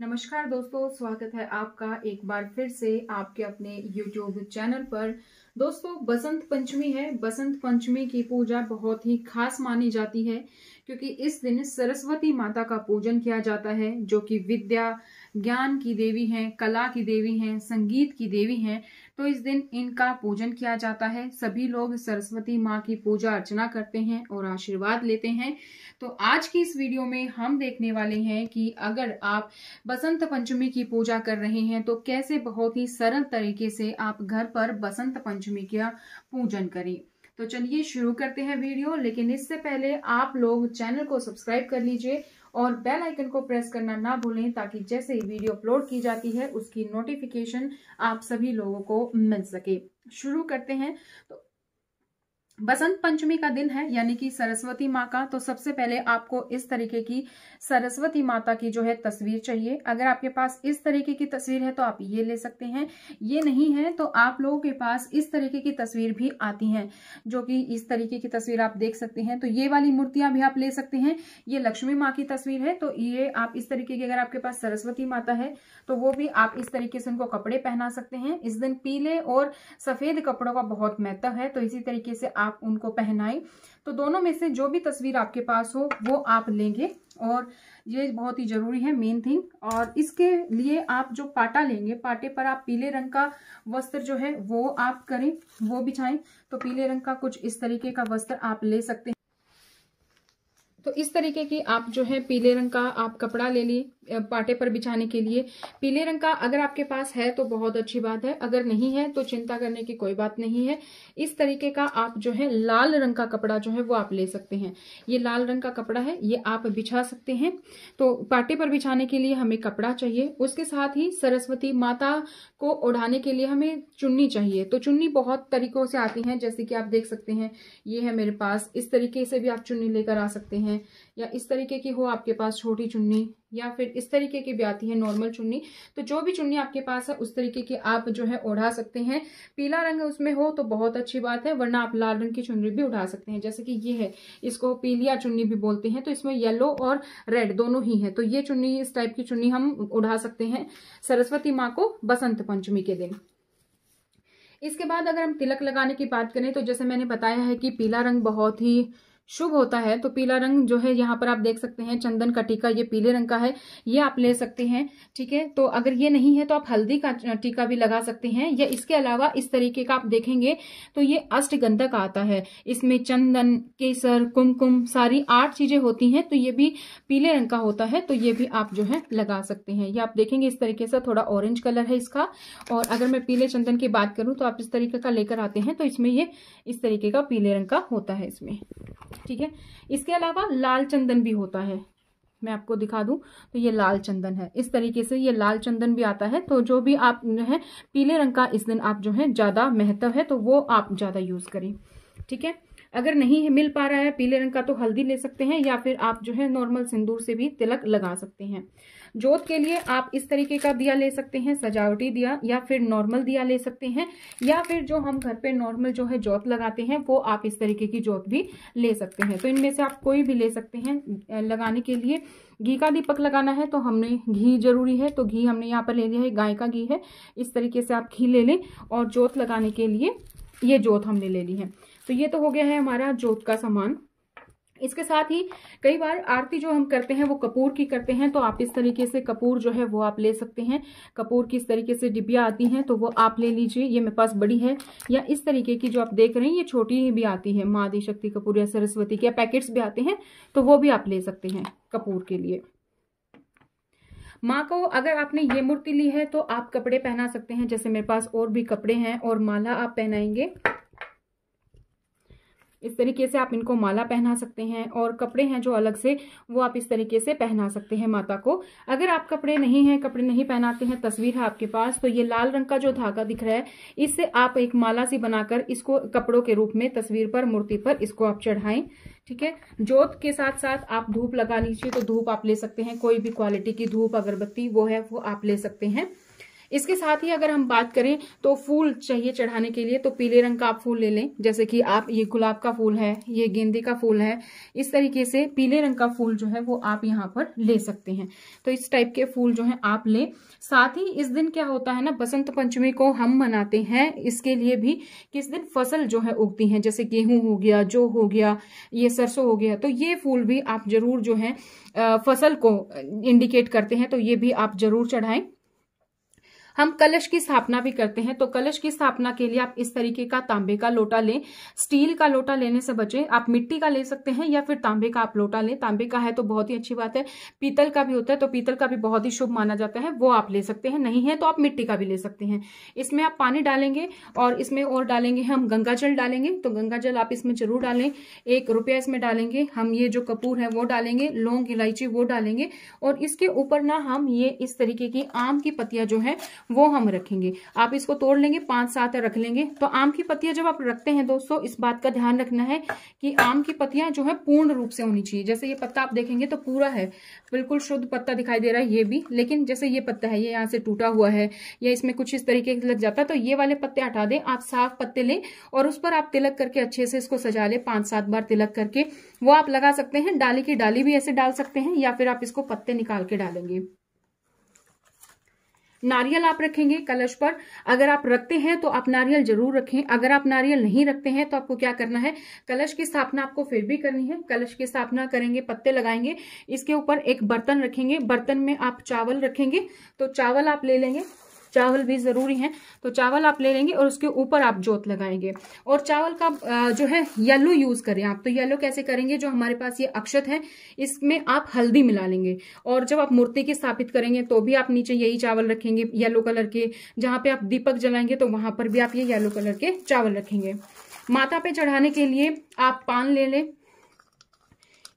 नमस्कार दोस्तों स्वागत है आपका एक बार फिर से आपके अपने YouTube चैनल पर दोस्तों बसंत पंचमी है बसंत पंचमी की पूजा बहुत ही खास मानी जाती है क्योंकि इस दिन सरस्वती माता का पूजन किया जाता है जो कि विद्या ज्ञान की देवी हैं कला की देवी हैं संगीत की देवी हैं तो इस दिन इनका पूजन किया जाता है सभी लोग सरस्वती माँ की पूजा अर्चना करते हैं और आशीर्वाद लेते हैं तो आज की इस वीडियो में हम देखने वाले हैं कि अगर आप बसंत पंचमी की पूजा कर रहे हैं तो कैसे बहुत ही सरल तरीके से आप घर पर बसंत पंचमी का पूजन करें तो चलिए शुरू करते हैं वीडियो लेकिन इससे पहले आप लोग चैनल को सब्सक्राइब कर लीजिए और बेल आइकन को प्रेस करना ना भूलें ताकि जैसे ही वीडियो अपलोड की जाती है उसकी नोटिफिकेशन आप सभी लोगों को मिल सके शुरू करते हैं तो बसंत पंचमी का दिन है यानी कि सरस्वती माँ का तो सबसे पहले आपको इस तरीके की सरस्वती माता की जो है तस्वीर चाहिए अगर आपके पास इस तरीके की तस्वीर है तो आप ये ले सकते हैं ये नहीं है तो आप लोगों के पास इस तरीके की तस्वीर भी आती हैं जो कि इस तरीके की तस्वीर आप देख सकते हैं तो ये वाली मूर्तियां भी आप ले सकते हैं ये लक्ष्मी माँ की तस्वीर है तो ये आप इस तरीके की अगर आपके पास सरस्वती माता है तो वो भी आप इस तरीके से उनको कपड़े पहना सकते हैं इस दिन पीले और सफेद कपड़ों का बहुत महत्व है तो इसी तरीके से आप आप उनको पहनाएं तो दोनों में से जो भी तस्वीर आपके पास हो वो आप लेंगे और ये बहुत ही ज़रूरी है मेन थिंग और इसके लिए आप जो पाटा लेंगे पाटे पर आप पीले रंग का वस्त्र जो है वो आप करें वो बिछाएं तो पीले रंग का कुछ इस तरीके का वस्त्र आप ले सकते हैं तो इस तरीके की आप जो है पीले रंग का आप कपड़ा ले लिए पाटे पर बिछाने के लिए पीले रंग का अगर आपके पास है तो बहुत अच्छी बात है अगर नहीं है तो चिंता करने की कोई बात नहीं है इस तरीके का आप जो है लाल रंग का कपड़ा जो है वो आप ले सकते हैं ये लाल रंग का कपड़ा है ये आप बिछा सकते हैं तो पाटे पर बिछाने के लिए हमें कपड़ा चाहिए उसके साथ ही सरस्वती माता को ओढ़ाने के लिए हमें चुन्नी चाहिए तो चुन्नी बहुत तरीकों से आती है जैसे कि आप देख सकते हैं ये है मेरे पास इस तरीके से भी आप चुन्नी लेकर आ सकते हैं या इस तरीके की हो आपके पास छोटी चुन्नी या फिर इस तरीके की भी आती है नॉर्मल चुन्नी तो जो भी चुन्नी आपके पास है उस तरीके की आप जो है ओढ़ा सकते हैं पीला रंग उसमें हो तो बहुत अच्छी बात है वरना आप लाल रंग की चुन्नी भी उठा सकते हैं जैसे कि ये है इसको पीलिया चुन्नी भी बोलते हैं तो इसमें येलो और रेड दोनों ही है तो ये चुन्नी इस टाइप की चुन्नी हम उड़ा सकते हैं सरस्वती माँ को बसंत पंचमी के दिन इसके बाद अगर हम तिलक लगाने की बात करें तो जैसे मैंने बताया है कि पीला रंग बहुत ही शुभ होता है तो पीला रंग जो है यहाँ पर आप देख सकते हैं चंदन का टीका ये पीले रंग का है ये आप ले सकते हैं ठीक है तो अगर ये नहीं है तो आप हल्दी का टीका भी लगा सकते हैं या इसके अलावा इस तरीके का आप देखेंगे तो ये अष्टगंधक आता है इसमें चंदन केसर कुमकुम सारी आठ चीजें होती हैं तो ये भी पीले रंग का होता है तो ये भी आप जो है लगा सकते हैं ये आप देखेंगे इस तरीके से थोड़ा ऑरेंज कलर है इसका और अगर मैं पीले चंदन की बात करूँ तो आप इस तरीके का लेकर आते हैं तो इसमें ये इस तरीके का पीले रंग का होता है इसमें ठीक है इसके अलावा लाल चंदन भी होता है मैं आपको दिखा दूं तो ये लाल चंदन है इस तरीके से ये लाल चंदन भी आता है तो जो भी आप जो है पीले रंग का इस दिन आप जो है ज़्यादा महत्व है तो वो आप ज़्यादा यूज़ करें ठीक है अगर नहीं मिल पा रहा है पीले रंग का तो हल्दी ले सकते हैं या फिर आप जो है नॉर्मल सिंदूर से भी तिलक लगा सकते हैं जोत के लिए आप इस तरीके का दिया ले सकते हैं सजावटी दिया या फिर नॉर्मल दिया ले सकते हैं या फिर जो हम घर पे नॉर्मल जो है जोत लगाते हैं वो आप इस तरीके की जोत भी ले सकते हैं तो इनमें से आप कोई भी ले सकते हैं लगाने के लिए घी का दीपक लगाना है तो हमने घी जरूरी है तो घी हमने यहाँ पर ले लिया है गाय का घी है इस तरीके से आप घी ले लें और जोत लगाने के लिए ये जोत हमने ले ली है तो ये तो हो गया है हमारा जोत का सामान इसके साथ ही कई बार आरती जो हम करते हैं वो कपूर की करते हैं तो आप इस तरीके से कपूर जो है वो आप ले सकते हैं कपूर की इस तरीके से डिबिया आती हैं तो वो आप ले लीजिए ये मेरे पास बड़ी है या इस तरीके की जो आप देख रहे हैं ये छोटी ही भी आती है माँ शक्ति कपूर या सरस्वती के पैकेट्स भी आते हैं तो वो भी आप ले सकते हैं कपूर के लिए माँ को अगर आपने ये मूर्ति ली है तो आप कपड़े पहना सकते हैं जैसे मेरे पास और भी कपड़े हैं और माला आप पहनाएंगे इस तरीके से आप इनको माला पहना सकते हैं और कपड़े हैं जो अलग से वो आप इस तरीके से पहना सकते हैं माता को अगर आप कपड़े नहीं हैं कपड़े नहीं पहनाते हैं तस्वीर है आपके पास तो ये लाल रंग का जो धागा दिख रहा है इससे आप एक माला सी बनाकर इसको कपड़ों के रूप में तस्वीर पर मूर्ति पर इसको आप चढ़ाएं ठीक है जोत के साथ साथ आप धूप लगा लीजिए तो धूप आप ले सकते हैं कोई भी क्वालिटी की धूप अगरबत्ती वो है वो आप ले सकते हैं इसके साथ ही अगर हम बात करें तो फूल चाहिए चढ़ाने के लिए तो पीले रंग का आप फूल ले लें जैसे कि आप ये गुलाब का फूल है ये गेंदे का फूल है इस तरीके से पीले रंग का फूल जो है वो आप यहाँ पर ले सकते हैं तो इस टाइप के फूल जो है आप लें साथ ही इस दिन क्या होता है ना बसंत पंचमी को हम मनाते हैं इसके लिए भी किस दिन फसल जो है उगती है जैसे गेहूं हो गया जो हो गया ये सरसों हो गया तो ये फूल भी आप जरूर जो है फसल को इंडिकेट करते हैं तो ये भी आप जरूर चढ़ाएं हम कलश की स्थापना भी करते हैं तो कलश की स्थापना के लिए आप इस तरीके का तांबे का लोटा लें स्टील का लोटा लेने से बचें आप मिट्टी का ले सकते हैं या फिर तांबे का आप लोटा लें तांबे का है तो बहुत ही अच्छी बात है पीतल का भी होता है तो पीतल का भी बहुत ही शुभ माना जाता है वो आप ले सकते हैं नहीं है तो आप मिट्टी का भी ले सकते हैं इसमें आप पानी डालेंगे और इसमें और डालेंगे हम गंगा जल डालेंगे तो गंगा जल आप इसमें जरूर डालें एक रुपया इसमें डालेंगे हम ये जो कपूर है वो डालेंगे लौंग इलायची वो डालेंगे और इसके ऊपर ना हम ये इस तरीके की आम की पत्तियां जो है वो हम रखेंगे आप इसको तोड़ लेंगे पांच सात रख लेंगे तो आम की पत्तियां जब आप रखते हैं दोस्तों इस बात का ध्यान रखना है कि आम की पत्तियां जो है पूर्ण रूप से होनी चाहिए जैसे ये पत्ता आप देखेंगे तो पूरा है बिल्कुल शुद्ध पत्ता दिखाई दे रहा है ये भी लेकिन जैसे ये पत्ता है ये यहाँ से टूटा हुआ है या इसमें कुछ इस तरीके से लग जाता है तो ये वाले पत्ते हटा दें आप साफ पत्ते लें और उस पर आप तिलक करके अच्छे से इसको सजा लें पांच सात बार तिलक करके वो आप लगा सकते हैं डाली की डाली भी ऐसे डाल सकते हैं या फिर आप इसको पत्ते निकाल के डालेंगे नारियल आप रखेंगे कलश पर अगर आप रखते हैं तो आप नारियल जरूर रखें अगर आप नारियल नहीं रखते हैं तो आपको क्या करना है कलश की स्थापना आपको फिर भी करनी है कलश की स्थापना करेंगे पत्ते लगाएंगे इसके ऊपर एक बर्तन रखेंगे बर्तन में आप चावल रखेंगे तो चावल आप ले लेंगे चावल भी ज़रूरी हैं तो चावल आप ले लेंगे और उसके ऊपर आप जोत लगाएंगे और चावल का जो है येलो यूज़ करें आप तो येलो कैसे करेंगे जो हमारे पास ये अक्षत है इसमें आप हल्दी मिला लेंगे और जब आप मूर्ति की स्थापित करेंगे तो भी आप नीचे यही चावल रखेंगे येलो कलर के जहां पे आप दीपक जलाएंगे तो वहां पर भी आप ये येलो कलर के चावल रखेंगे माता पे चढ़ाने के लिए आप पान ले लें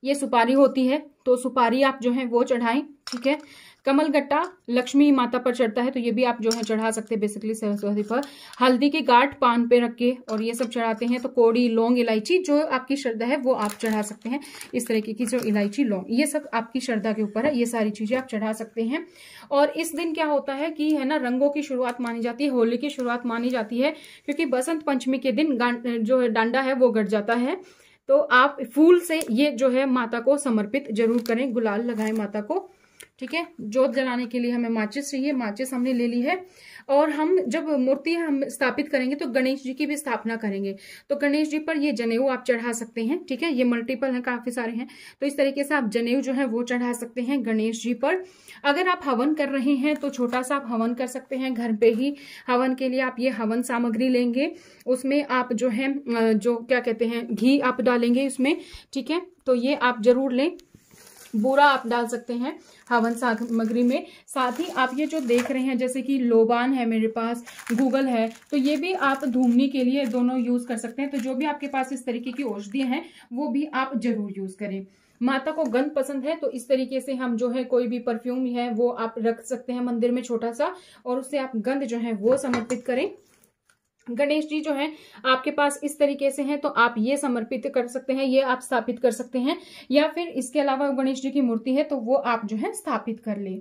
ये सुपारी होती है तो सुपारी आप जो है वो चढ़ाएं ठीक है कमल गट्टा लक्ष्मी माता पर चढ़ता है तो ये भी आप जो है चढ़ा सकते हैं बेसिकली सरस्वती पर हल्दी के गाठ पान पे रख के और ये सब चढ़ाते हैं तो कोड़ी लौंग इलायची जो आपकी श्रद्धा है वो आप चढ़ा सकते हैं इस तरीके की जो इलायची लौंग ये सब आपकी श्रद्धा के ऊपर है ये सारी चीजें आप चढ़ा सकते हैं और इस दिन क्या होता है कि है ना रंगों की शुरुआत मानी जाती है होली की शुरुआत मानी जाती है क्योंकि बसंत पंचमी के दिन जो डांडा है वो गट जाता है तो आप फूल से ये जो है माता को समर्पित जरूर करें गुलाल लगाएं माता को ठीक है जोत जलाने के लिए हमें माचिस चाहिए माचिस हमने ले ली है और हम जब मूर्ति हम स्थापित करेंगे तो गणेश जी की भी स्थापना करेंगे तो गणेश जी पर ये जनेऊ आप चढ़ा सकते हैं ठीक है ये मल्टीपल हैं काफी सारे हैं तो इस तरीके से आप जनेऊ जो है वो चढ़ा सकते हैं गणेश जी पर अगर आप हवन कर रहे हैं तो छोटा सा आप हवन कर सकते हैं घर पे ही हवन के लिए आप ये हवन सामग्री लेंगे उसमें आप जो है जो क्या कहते हैं घी आप डालेंगे उसमें ठीक है तो ये आप जरूर लें बोरा आप डाल सकते हैं हवन सामग्री में साथ ही आप ये जो देख रहे हैं जैसे कि लोबान है मेरे पास गूगल है तो ये भी आप धूमने के लिए दोनों यूज कर सकते हैं तो जो भी आपके पास इस तरीके की औषधियां हैं वो भी आप जरूर यूज करें माता को गंध पसंद है तो इस तरीके से हम जो है कोई भी परफ्यूम है वो आप रख सकते हैं मंदिर में छोटा सा और उससे आप गंध जो है वो समर्पित करें गणेश जी जो हैं आपके पास इस तरीके से हैं तो आप ये समर्पित कर सकते हैं ये आप स्थापित कर सकते हैं या फिर इसके अलावा गणेश जी की मूर्ति है तो वो आप जो है स्थापित कर लें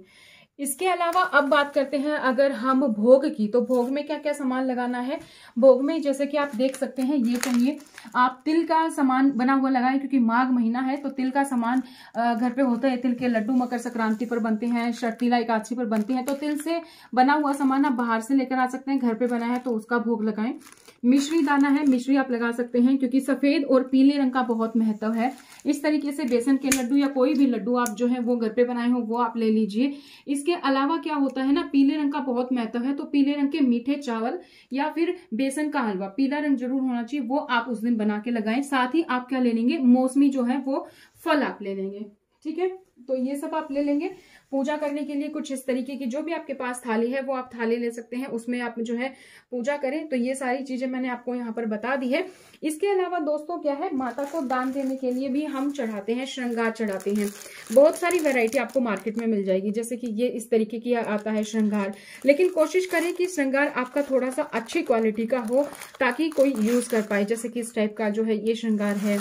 इसके अलावा अब बात करते हैं अगर हम भोग की तो भोग में क्या क्या सामान लगाना है भोग में जैसे कि आप देख सकते हैं ये चाहिए आप तिल का सामान बना हुआ लगाएं क्योंकि माघ महीना है तो तिल का सामान घर पे होता है तिल के लड्डू मकर संक्रांति पर बनते हैं शर्तीला एकादशी पर बनते हैं तो तिल से बना हुआ सामान आप बाहर से लेकर आ सकते हैं घर पर बना है तो उसका भोग लगाएं मिश्री दाना है मिश्री आप लगा सकते हैं क्योंकि सफ़ेद और पीले रंग का बहुत महत्व है इस तरीके से बेसन के लड्डू या कोई भी लड्डू आप जो है वो घर पे बनाए हो वो आप ले लीजिए इसके इसके अलावा क्या होता है ना पीले रंग का बहुत महत्व है तो पीले रंग के मीठे चावल या फिर बेसन का हलवा पीला रंग जरूर होना चाहिए वो आप उस दिन बना के लगाएं साथ ही आप क्या ले लेंगे मौसमी जो है वो फल आप ले लेंगे ठीक है तो ये सब आप ले लेंगे पूजा करने के लिए कुछ इस तरीके की जो भी आपके पास थाली है वो आप थाली ले सकते हैं उसमें आप जो है पूजा करें तो ये सारी चीजें मैंने आपको यहाँ पर बता दी है इसके अलावा दोस्तों क्या है माता को दान देने के लिए भी हम चढ़ाते हैं श्रृंगार चढ़ाते हैं बहुत सारी वेरायटी आपको मार्केट में मिल जाएगी जैसे कि ये इस तरीके की आता है श्रृंगार लेकिन कोशिश करें कि श्रृंगार आपका थोड़ा सा अच्छी क्वालिटी का हो ताकि कोई यूज कर पाए जैसे कि इस टाइप का जो है ये श्रृंगार है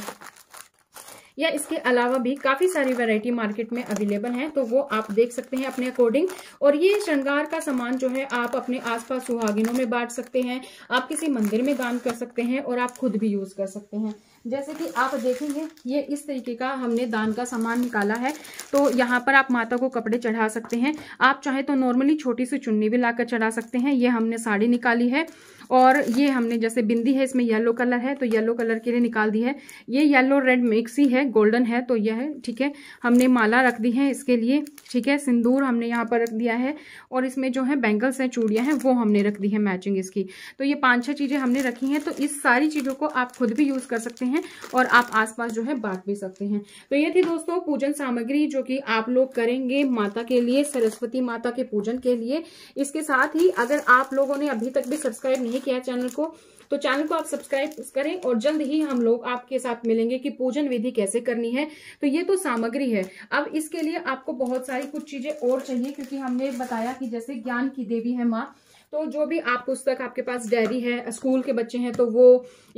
या इसके अलावा भी काफ़ी सारी वैरायटी मार्केट में अवेलेबल हैं तो वो आप देख सकते हैं अपने अकॉर्डिंग और ये श्रृंगार का सामान जो है आप अपने आसपास सुहागिनों में बांट सकते हैं आप किसी मंदिर में दान कर सकते हैं और आप खुद भी यूज़ कर सकते हैं जैसे कि आप देखेंगे ये इस तरीके का हमने दान का सामान निकाला है तो यहाँ पर आप माता को कपड़े चढ़ा सकते हैं आप चाहे तो नॉर्मली छोटी सी चुन्नी भी लाकर चढ़ा सकते हैं ये हमने साड़ी निकाली है और ये हमने जैसे बिंदी है इसमें येलो कलर है तो येलो कलर के लिए निकाल दी है ये येलो रेड मिक्स ही है गोल्डन है तो यह है ठीक है हमने माला रख दी है इसके लिए ठीक है सिंदूर हमने यहाँ पर रख दिया है और इसमें जो है बैंगल्स हैं चूड़ियाँ हैं वो हमने रख दी है मैचिंग इसकी तो ये पाँच छः चीज़ें हमने रखी हैं तो इस सारी चीज़ों को आप खुद भी यूज़ कर सकते हैं और आप आस जो है बांट भी सकते हैं तो ये थी दोस्तों पूजन सामग्री जो कि आप लोग करेंगे माता के लिए सरस्वती माता के पूजन के लिए इसके साथ ही अगर आप लोगों ने अभी तक भी सब्सक्राइब नहीं नहीं किया चैनल को तो चैनल को आप सब्सक्राइब करें और जल्द ही हम लोग आपके साथ मिलेंगे कि पूजन विधि कैसे करनी है तो ये तो सामग्री है अब इसके लिए आपको बहुत सारी कुछ चीजें और चाहिए क्योंकि हमने बताया कि जैसे ज्ञान की देवी है माँ तो जो भी आप पुस्तक आपके पास डायरी है स्कूल के बच्चे हैं तो वो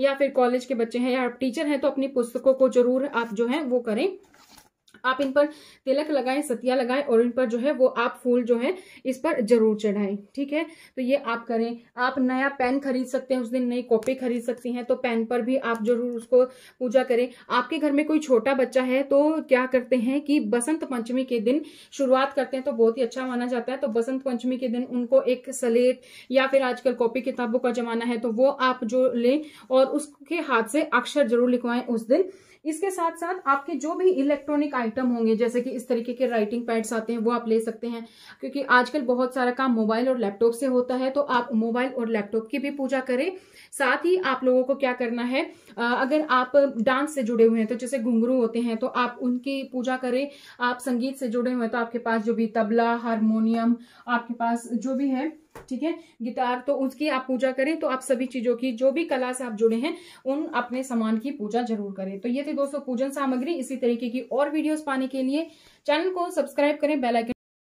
या फिर कॉलेज के बच्चे हैं या आप टीचर हैं तो अपनी पुस्तकों को जरूर आप जो है वो करें आप इन पर तिलक लगाएं सतिया लगाएं और इन पर जो है वो आप फूल जो है इस पर जरूर चढ़ाएं ठीक है तो ये आप करें आप नया पेन खरीद सकते हैं उस दिन नई कॉपी खरीद सकती हैं तो पेन पर भी आप जरूर उसको पूजा करें आपके घर में कोई छोटा बच्चा है तो क्या करते हैं कि बसंत पंचमी के दिन शुरुआत करते हैं तो बहुत ही अच्छा माना जाता है तो बसंत पंचमी के दिन उनको एक सलेट या फिर आजकल कॉपी किताबों का जमाना है तो वो आप जो लें और उसके हाथ से अक्षर जरूर लिखवाएं उस दिन इसके साथ साथ आपके जो भी इलेक्ट्रॉनिक आइटम होंगे जैसे कि इस तरीके के राइटिंग पैड्स आते हैं वो आप ले सकते हैं क्योंकि आजकल बहुत सारा काम मोबाइल और लैपटॉप से होता है तो आप मोबाइल और लैपटॉप की भी पूजा करें साथ ही आप लोगों को क्या करना है अगर आप डांस से जुड़े हुए हैं तो जैसे घुंगरू होते हैं तो आप उनकी पूजा करें आप संगीत से जुड़े हुए हैं तो आपके पास जो भी तबला हारमोनियम आपके पास जो भी है ठीक है गिटार तो उसकी आप पूजा करें तो आप सभी चीजों की जो भी कला से आप जुड़े हैं उन अपने सामान की पूजा जरूर करें तो ये थे दोस्तों पूजन सामग्री इसी तरीके की और वीडियोस पाने के लिए चैनल को सब्सक्राइब करें बेलाइकन